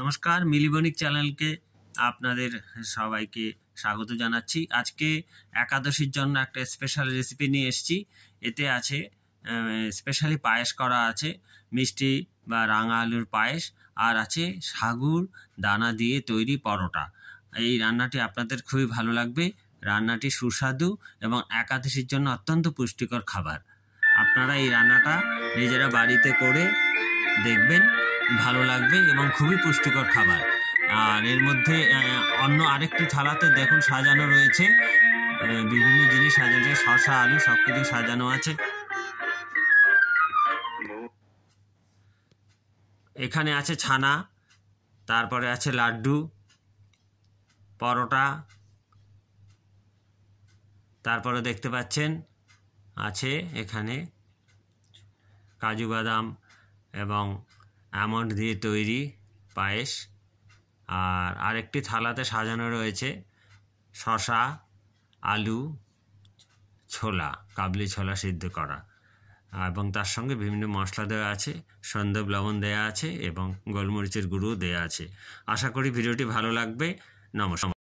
নমস্কার মিলিবণিক চ্যানেলকে আপনাদের সবাইকে স্বাগত জানাচ্ছি আজকে একাদশীর জন্য একটা স্পেশাল রেসিপি নিয়ে এসেছি এতে আছে স্পেশালি পায়েস করা আছে মিষ্টি বা রাঙা আলুর পায়েস আর আছে সাগুর দানা দিয়ে তৈরি পরোটা এই রান্নাটি আপনাদের খুবই ভালো লাগবে রান্নাটি সুস্বাদু এবং একাদশীর জন্য অত্যন্ত পুষ্টিকর খাবার আপনারা এই রান্নাটা নিজেরা বাড়িতে করে দেখবেন ভালো লাগবে এবং খুবই পুষ্টিকর খাবার আর এর মধ্যে অন্য আরেকটি থালাতে দেখুন সাজানো রয়েছে বিভিন্ন জিনিস সাজানো শসা আলু সব কিছু সাজানো আছে এখানে আছে ছানা তারপরে আছে লাড্ডু পরোটা তারপরে দেখতে পাচ্ছেন আছে এখানে কাজু বাদাম এবং আমন্ড দিয়ে তৈরি পায়েস আর আরেকটি থালাতে সাজানো রয়েছে শশা আলু ছোলা কাবলি ছোলা সিদ্ধ করা এবং তার সঙ্গে বিভিন্ন মশলা দেওয়া আছে সন্দেব লবণ দেওয়া আছে এবং গোলমরিচের গুঁড়ো দেওয়া আছে আশা করি ভিডিওটি ভালো লাগবে নমস্কার